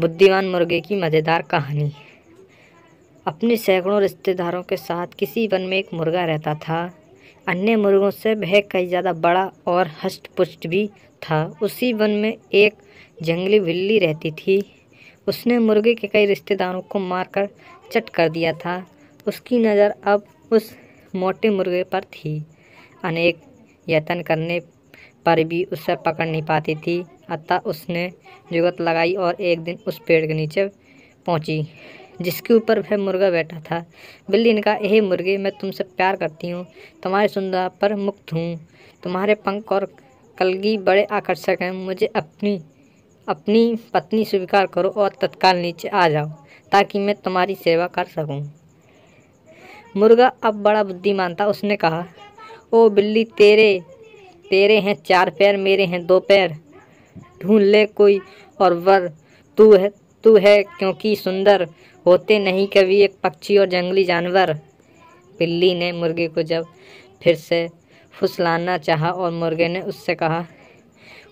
बुद्धिमान मुर्गे की मज़ेदार कहानी अपने सैकड़ों रिश्तेदारों के साथ किसी वन में एक मुर्गा रहता था अन्य मुर्गों से वह कई ज़्यादा बड़ा और हष्ट पुष्ट भी था उसी वन में एक जंगली बिल्ली रहती थी उसने मुर्गे के कई रिश्तेदारों को मारकर चट कर दिया था उसकी नज़र अब उस मोटे मुर्गे पर थी अनेक यत्न करने पर भी उसे पकड़ नहीं पाती थी अतः उसने जुगत लगाई और एक दिन उस पेड़ के नीचे पहुंची जिसके ऊपर वह मुर्गा बैठा था बिल्ली ने कहा हे मुर्गे मैं तुमसे प्यार करती हूँ तुम्हारे सुंदर पर मुक्त हूँ तुम्हारे पंख और कलगी बड़े आकर्षक हैं मुझे अपनी अपनी पत्नी स्वीकार करो और तत्काल नीचे आ जाओ ताकि मैं तुम्हारी सेवा कर सकूं। मुर्गा अब बड़ा बुद्धिमान था उसने कहा ओ बिल्ली तेरे तेरे हैं चार पैर मेरे हैं दो पैर ढूंढ ले कोई और वर तू है तू है क्योंकि सुंदर होते नहीं कभी एक पक्षी और जंगली जानवर बिल्ली ने मुर्गे को जब फिर से फुसलाना चाहा और मुर्गे ने उससे कहा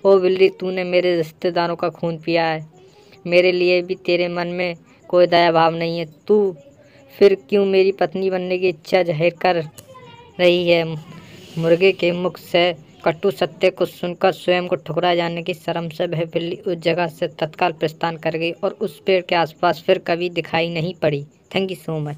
ओ बिल्ली तूने मेरे रिश्तेदारों का खून पिया है मेरे लिए भी तेरे मन में कोई दया भाव नहीं है तू फिर क्यों मेरी पत्नी बनने की इच्छा जाहिर कर रही है मुर्गे के मुख से कटु सत्य को सुनकर स्वयं को ठुकरा जाने की शर्म से वह बिल्ली उस जगह से तत्काल प्रस्थान कर गई और उस पेड़ के आसपास फिर कभी दिखाई नहीं पड़ी थैंक यू सो मच